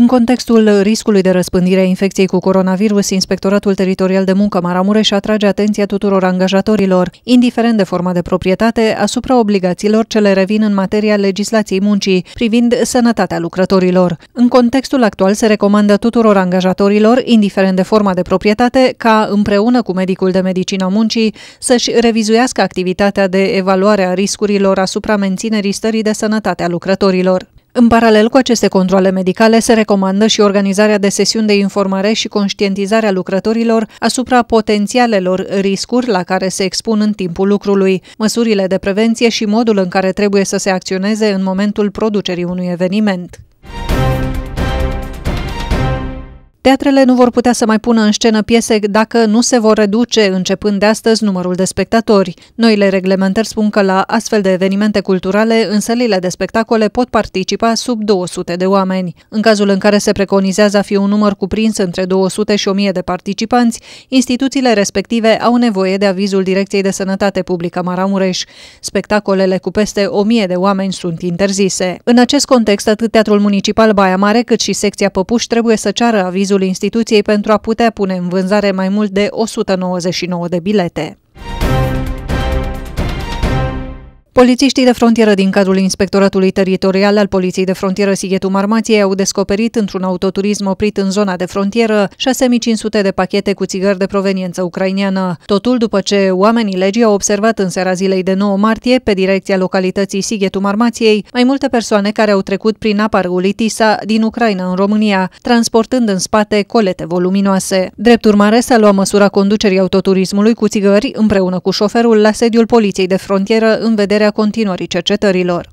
În contextul riscului de răspândire a infecției cu coronavirus, Inspectoratul Teritorial de Muncă Maramureș atrage atenția tuturor angajatorilor, indiferent de forma de proprietate, asupra obligațiilor ce le revin în materia legislației muncii, privind sănătatea lucrătorilor. În contextul actual se recomandă tuturor angajatorilor, indiferent de forma de proprietate, ca împreună cu medicul de medicină muncii să-și revizuiască activitatea de evaluare a riscurilor asupra menținerii stării de sănătate a lucrătorilor. În paralel cu aceste controle medicale, se recomandă și organizarea de sesiuni de informare și conștientizarea lucrătorilor asupra potențialelor riscuri la care se expun în timpul lucrului, măsurile de prevenție și modul în care trebuie să se acționeze în momentul producerii unui eveniment. Teatrele nu vor putea să mai pună în scenă piese dacă nu se vor reduce, începând de astăzi, numărul de spectatori. Noile reglementări spun că la astfel de evenimente culturale, în sălile de spectacole pot participa sub 200 de oameni. În cazul în care se preconizează a fi un număr cuprins între 200 și 1000 de participanți, instituțiile respective au nevoie de avizul Direcției de Sănătate Publică Maramureș. Spectacolele cu peste 1000 de oameni sunt interzise. În acest context, atât Teatrul Municipal Baia Mare cât și secția Păpuș trebuie să ceară avizul sediul instituției pentru a putea pune în vânzare mai mult de 199 de bilete. Polițiștii de frontieră din cadrul Inspectoratului Teritorial al Poliției de Frontieră Sighetul Marmației au descoperit într-un autoturism oprit în zona de frontieră 6500 de pachete cu țigări de proveniență ucraineană. Totul după ce oamenii legii au observat în seara zilei de 9 martie, pe direcția localității Sighetul Marmației, mai multe persoane care au trecut prin apa râului Tisa din Ucraina în România, transportând în spate colete voluminoase. Drept urmare, s-a luat măsura conducerii autoturismului cu țigări împreună cu șoferul la sediul Poliției de Frontieră în vederea continuării cercetărilor.